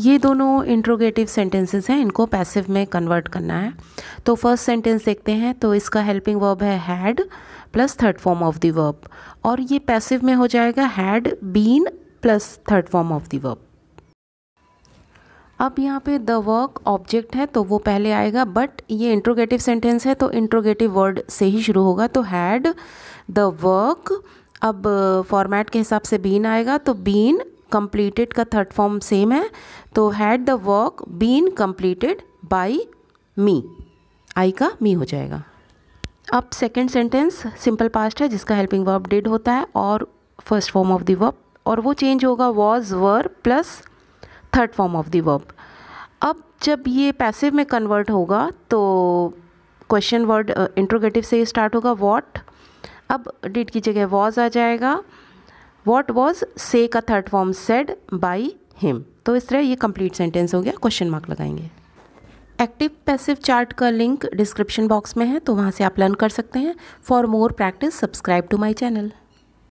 ये दोनों interrogative sentences हैं इनको पैसिव में कन्वर्ट करना है तो फर्स्ट सेंटेंस देखते हैं तो इसका हेल्पिंग वर्ब है had plus third form of the verb और ये पैसिव में हो जाएगा had been plus third form of the verb अब यहाँ पे द वर्क ऑब्जेक्ट है तो वो पहले आएगा बट ये इंट्रोगेटिव सेंटेंस है तो इंट्रोगेटिव वर्ड से ही शुरू होगा तो हैड द वर्क अब फॉर्मेट के हिसाब से बीन आएगा तो बीन कंप्लीटेड का थर्ड फॉर्म सेम है तो had the work been completed by me I का मी हो जाएगा अब सेकेंड सेंटेंस सिंपल पास्ट है जिसका हेल्पिंग वर्ब डिड होता है और first form of the verb और वो चेंज होगा was were plus third form of the verb अब जब ये पैसिव में कन्वर्ट होगा तो क्वेश्चन वर्ड इंट्रोगेटिव से स्टार्ट होगा वॉट अब डिड की जगह वॉज आ जाएगा वॉट वॉज से का third form said by him तो इस तरह ये कंप्लीट सेंटेंस हो गया क्वेश्चन मार्क लगाएंगे एक्टिव पैसिव चार्ट का लिंक डिस्क्रिप्शन बॉक्स में है तो वहाँ से आप लर्न कर सकते हैं for more practice subscribe to my channel